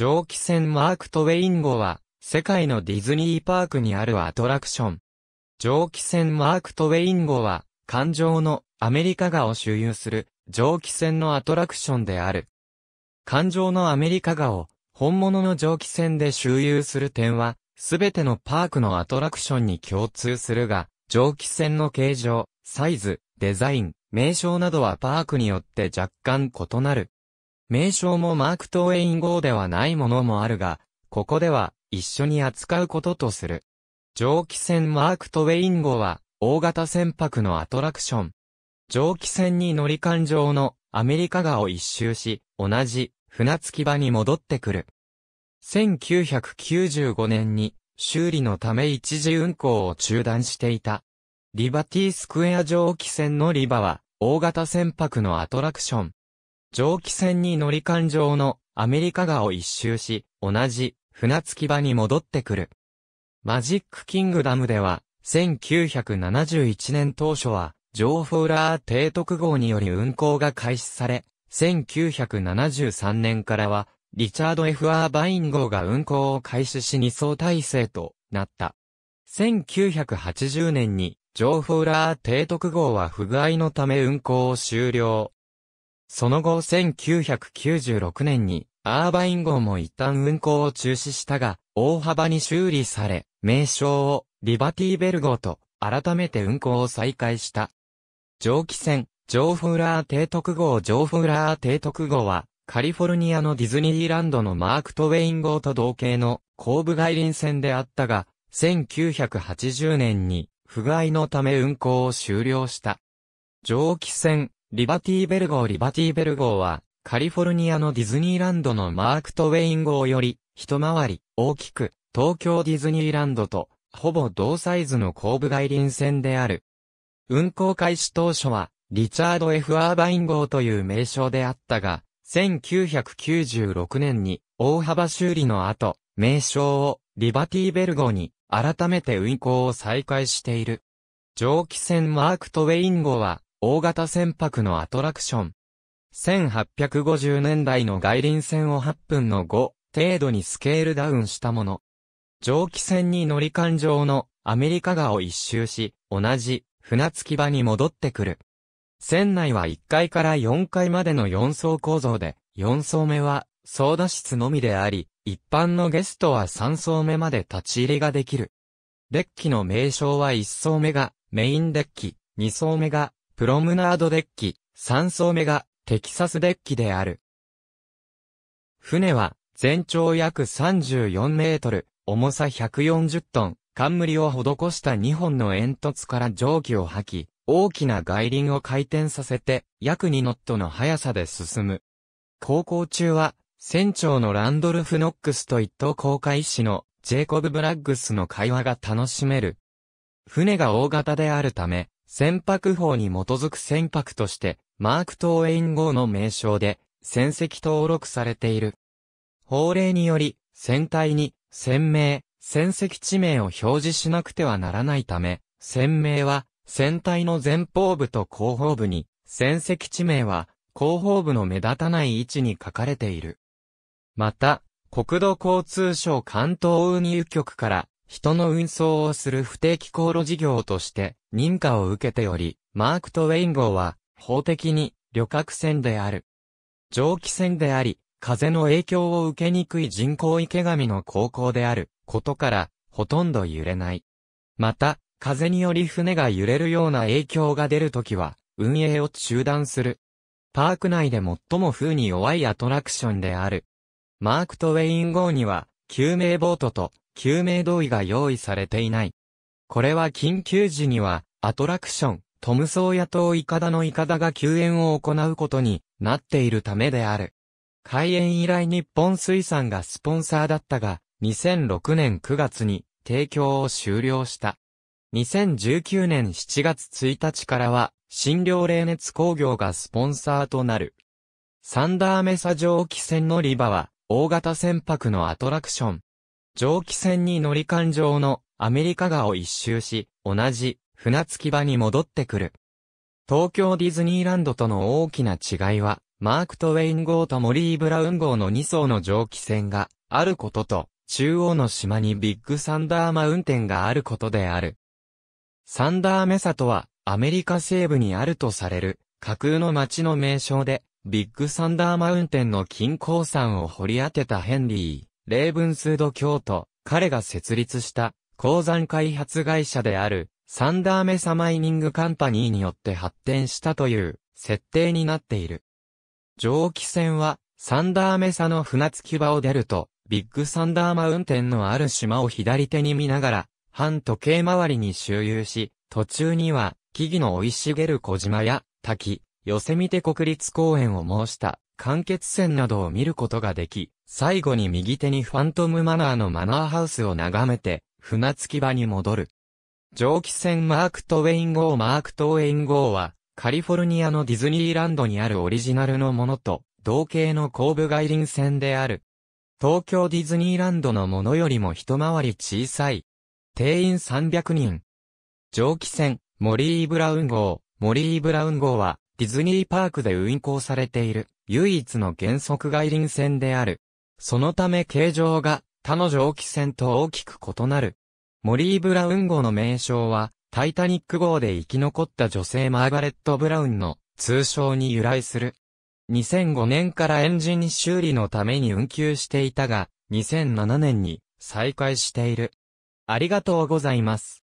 蒸気船マークトウェイン号は、世界のディズニーパークにあるアトラクション。蒸気船マークトウェイン号は、環状のアメリカ画を周遊する蒸気船のアトラクションである。環状のアメリカ画を本物の蒸気船で周遊する点は、すべてのパークのアトラクションに共通するが、蒸気船の形状、サイズ、デザイン、名称などはパークによって若干異なる。名称もマーク・トウェイン号ではないものもあるが、ここでは一緒に扱うこととする。蒸気船マーク・トウェイン号は、大型船舶のアトラクション。蒸気船に乗り換上のアメリカ側を一周し、同じ船着き場に戻ってくる。1995年に修理のため一時運航を中断していた。リバティスクエア蒸気船のリバは大型船舶のアトラクション。蒸気船に乗り換上のアメリカ側を一周し、同じ船着き場に戻ってくる。マジックキングダムでは、1971年当初は、ジョー・フォーラー提督号により運航が開始され、1973年からは、リチャード・ F・ アーバイン号が運航を開始し二層体制となった。1980年に、ジョー・フォーラー提督号は不具合のため運航を終了。その後1996年に、アーバイン号も一旦運行を中止したが、大幅に修理され、名称をリバティベル号と改めて運行を再開した。蒸気船、ジョー・フーラー提督号ジョー・フーラー提督号は、カリフォルニアのディズニーランドのマーク・トウェイン号と同型の後部外輪船であったが、1980年に不具合のため運行を終了した。蒸気船、リバティベル号リバティベル号は、カリフォルニアのディズニーランドのマーク・トウェイン号より、一回り、大きく、東京ディズニーランドと、ほぼ同サイズの後部外輪船である。運航開始当初は、リチャード・ F・ アーバイン号という名称であったが、1996年に大幅修理の後、名称をリバティベル号に改めて運航を再開している。蒸気船マーク・トウェイン号は大型船舶のアトラクション。1850年代の外輪船を8分の5程度にスケールダウンしたもの。蒸気船に乗り換上のアメリカ川を一周し、同じ船着き場に戻ってくる。船内は1階から4階までの4層構造で、4層目は操舵室のみであり、一般のゲストは3層目まで立ち入りができる。デッキの名称は1層目がメインデッキ、2層目がプロムナードデッキ、3層目がテキサスデッキである。船は全長約34メートル、重さ140トン、冠を施した2本の煙突から蒸気を吐き、大きな外輪を回転させて、約2ノットの速さで進む。航行中は、船長のランドルフ・ノックスと一等航海士のジェイコブ・ブラッグスの会話が楽しめる。船が大型であるため、船舶法に基づく船舶として、マークトーエイン号の名称で、船籍登録されている。法令により、船体に、船名、船籍地名を表示しなくてはならないため、船名は、船体の前方部と後方部に、船籍地名は、後方部の目立たない位置に書かれている。また、国土交通省関東運輸局から、人の運送をする不定期航路事業として認可を受けており、マークトウェイン号は法的に旅客船である。蒸気船であり、風の影響を受けにくい人工池上の航行であることからほとんど揺れない。また、風により船が揺れるような影響が出るときは、運営を中断する。パーク内で最も風に弱いアトラクションである。マークトウェイン号には、救命ボートと救命胴衣が用意されていない。これは緊急時には、アトラクション、トムソーヤ島イカダのイカダが救援を行うことになっているためである。開園以来日本水産がスポンサーだったが、2006年9月に提供を終了した。2019年7月1日からは、新療冷熱工業がスポンサーとなる。サンダーメサ蒸気船乗り場は、大型船舶のアトラクション、蒸気船に乗り換上のアメリカ側を一周し、同じ船着き場に戻ってくる。東京ディズニーランドとの大きな違いは、マーク・トウェイン号とモリー・ブラウン号の2層の蒸気船があることと、中央の島にビッグサンダーマウンテンがあることである。サンダーメサとは、アメリカ西部にあるとされる、架空の町の名称で、ビッグサンダーマウンテンの金鉱山を掘り当てたヘンリー。レーブンスード京都、彼が設立した鉱山開発会社であるサンダーメサマイニングカンパニーによって発展したという設定になっている。蒸気船はサンダーメサの船着き場を出るとビッグサンダーマウンテンのある島を左手に見ながら半時計回りに周遊し途中には木々の生い茂る小島や滝、寄せ見て国立公園を申した間欠泉などを見ることができ、最後に右手にファントムマナーのマナーハウスを眺めて、船着き場に戻る。蒸気船マークトウェイン号マークトウェイン号は、カリフォルニアのディズニーランドにあるオリジナルのものと、同型の後部外輪船である。東京ディズニーランドのものよりも一回り小さい。定員300人。蒸気船、モリー・ブラウン号、モリー・ブラウン号は、ディズニーパークで運行されている。唯一の原則外輪線である。そのため形状が他の蒸気船と大きく異なる。モリー・ブラウン号の名称は、タイタニック号で生き残った女性マーガレット・ブラウンの通称に由来する。2005年からエンジン修理のために運休していたが、2007年に再開している。ありがとうございます。